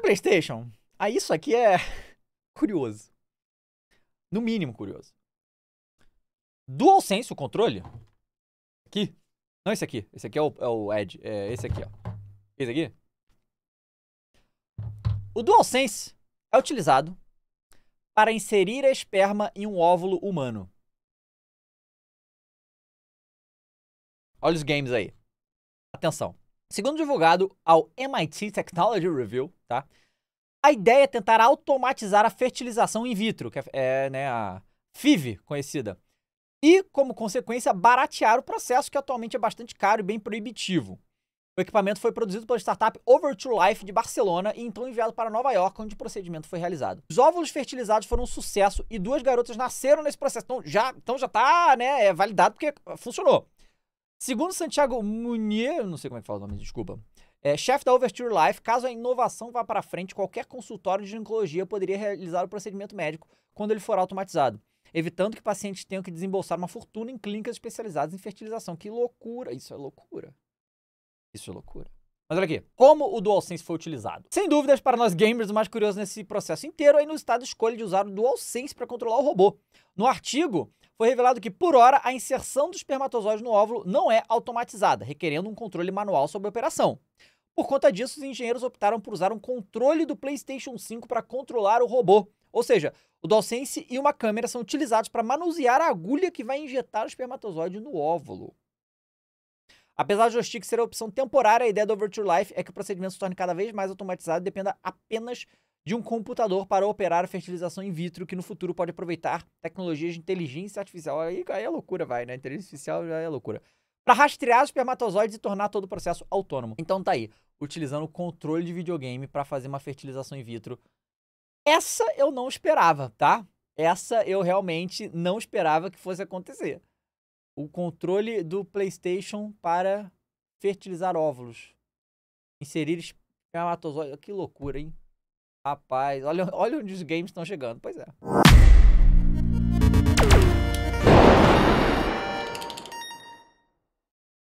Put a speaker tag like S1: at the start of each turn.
S1: PlayStation? Aí ah, isso aqui é curioso. No mínimo curioso. DualSense, o controle. Aqui. Não, esse aqui. Esse aqui é o, é o Edge. É esse aqui, ó. Esse aqui. O DualSense é utilizado para inserir a esperma em um óvulo humano. Olha os games aí. Atenção. Segundo divulgado ao MIT Technology Review, tá? A ideia é tentar automatizar a fertilização in vitro, que é, é né, a FIV conhecida, e, como consequência, baratear o processo, que atualmente é bastante caro e bem proibitivo. O equipamento foi produzido pela startup Over to Life de Barcelona e então enviado para Nova York, onde o procedimento foi realizado. Os óvulos fertilizados foram um sucesso e duas garotas nasceram nesse processo. Então já, então já tá, né, é validado porque funcionou. Segundo Santiago Munier, não sei como é que fala o nome, desculpa. É, chefe da Overture Life, caso a inovação vá para frente, qualquer consultório de ginecologia poderia realizar o procedimento médico quando ele for automatizado, evitando que pacientes tenham que desembolsar uma fortuna em clínicas especializadas em fertilização. Que loucura! Isso é loucura. Isso é loucura. Mas olha aqui, como o DualSense foi utilizado? Sem dúvidas, para nós gamers, o mais curioso nesse processo inteiro é a inusitada escolha de usar o DualSense para controlar o robô. No artigo, foi revelado que, por hora, a inserção do espermatozoide no óvulo não é automatizada, requerendo um controle manual sobre a operação. Por conta disso, os engenheiros optaram por usar um controle do PlayStation 5 para controlar o robô. Ou seja, o DualSense e uma câmera são utilizados para manusear a agulha que vai injetar o espermatozoide no óvulo. Apesar do joystick ser a opção temporária, a ideia do Over Life é que o procedimento se torne cada vez mais automatizado e dependa apenas de um computador para operar a fertilização in vitro, que no futuro pode aproveitar tecnologias de inteligência artificial. Aí, aí é loucura, vai, né? Inteligência artificial já é loucura. Para rastrear os espermatozoides e tornar todo o processo autônomo. Então tá aí, utilizando o controle de videogame para fazer uma fertilização in vitro. Essa eu não esperava, tá? Essa eu realmente não esperava que fosse acontecer o controle do PlayStation para fertilizar óvulos. Inserir espermatozoides. Que loucura, hein? Rapaz, olha, olha onde os games estão chegando. Pois é.